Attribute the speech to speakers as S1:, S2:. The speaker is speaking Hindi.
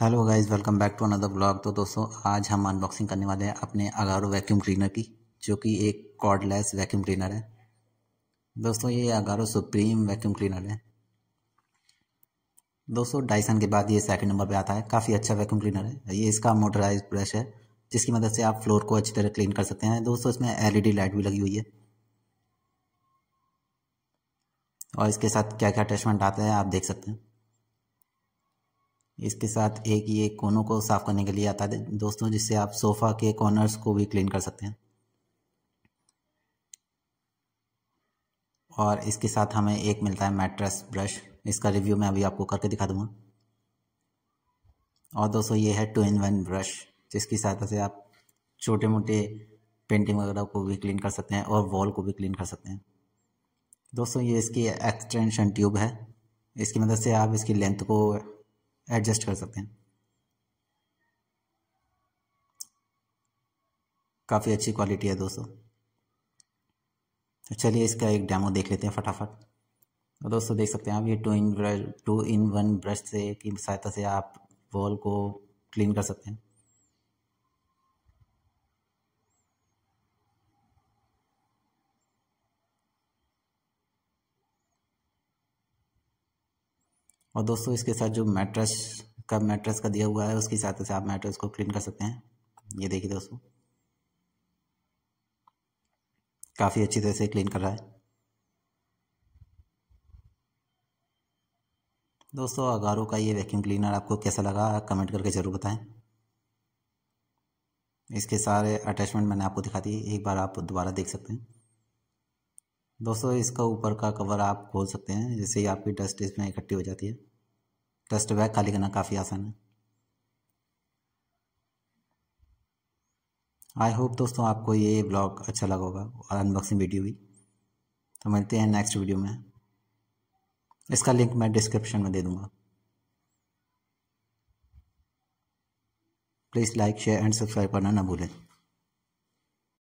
S1: hello guys welcome back to another blog तो दोस्तों आज हम अनबॉक्सिंग करने वाले हैं अपने अगारो वैक्यूम क्लीनर की जो कि एक कॉर्डलेस वैक्यूम क्लीनर है दोस्तों ये अगारो सुप्रीम वैक्यूम क्लीनर है दोस्तों डाइसन के बाद ये सेकंड नंबर पे आता है काफ़ी अच्छा वैक्यूम क्लीनर है ये इसका मोटराइज ब्रश है जिसकी मदद से आप फ्लोर को अच्छी तरह क्लीन कर सकते हैं दोस्तों इसमें एल लाइट भी लगी हुई है और इसके साथ क्या क्या अटैचमेंट आता है आप देख सकते हैं इसके साथ एक ये कोनों को साफ़ करने के लिए आता है दोस्तों जिससे आप सोफ़ा के कॉर्नर्स को भी क्लीन कर सकते हैं और इसके साथ हमें एक मिलता है मैट्रेस ब्रश इसका रिव्यू मैं अभी आपको करके दिखा दूंगा और दोस्तों ये है टू इन वन ब्रश जिसकी सहायता से आप छोटे मोटे पेंटिंग वगैरह को भी क्लीन कर सकते हैं और वॉल को भी क्लीन कर सकते हैं दोस्तों ये इसकी एक्सटेंशन ट्यूब है इसकी मदद मतलब से आप इसकी लेंथ को एडजस्ट कर सकते हैं काफ़ी अच्छी क्वालिटी है दोस्तों तो चलिए इसका एक डेमो देख लेते हैं फटाफट तो दोस्तों देख सकते हैं आप ये two in brush two in one brush से की सहायता से आप वॉल को क्लीन कर सकते हैं और दोस्तों इसके साथ जो मैट्रेस का मैट्रेस का दिया हुआ है उसके साथ से आप मैट्रेस को क्लीन कर सकते हैं ये देखिए दोस्तों काफ़ी अच्छी तरह से क्लीन कर रहा है दोस्तों अगारो का ये वैक्यूम क्लीनर आपको कैसा लगा कमेंट करके ज़रूर बताएं इसके सारे अटैचमेंट मैंने आपको दिखा दी एक बार आप दोबारा देख सकते हैं दोस्तों इसका ऊपर का कवर आप खोल सकते हैं जिससे ही आपकी डस्ट इसमें इकट्ठी हो जाती है डस्ट बैग खाली करना काफ़ी आसान है आई होप दोस्तों आपको ये ब्लॉग अच्छा लगा होगा और अनबॉक्सिंग वीडियो भी तो मिलते हैं नेक्स्ट वीडियो में इसका लिंक मैं डिस्क्रिप्शन में दे दूंगा please like share and subscribe करना ना भूलें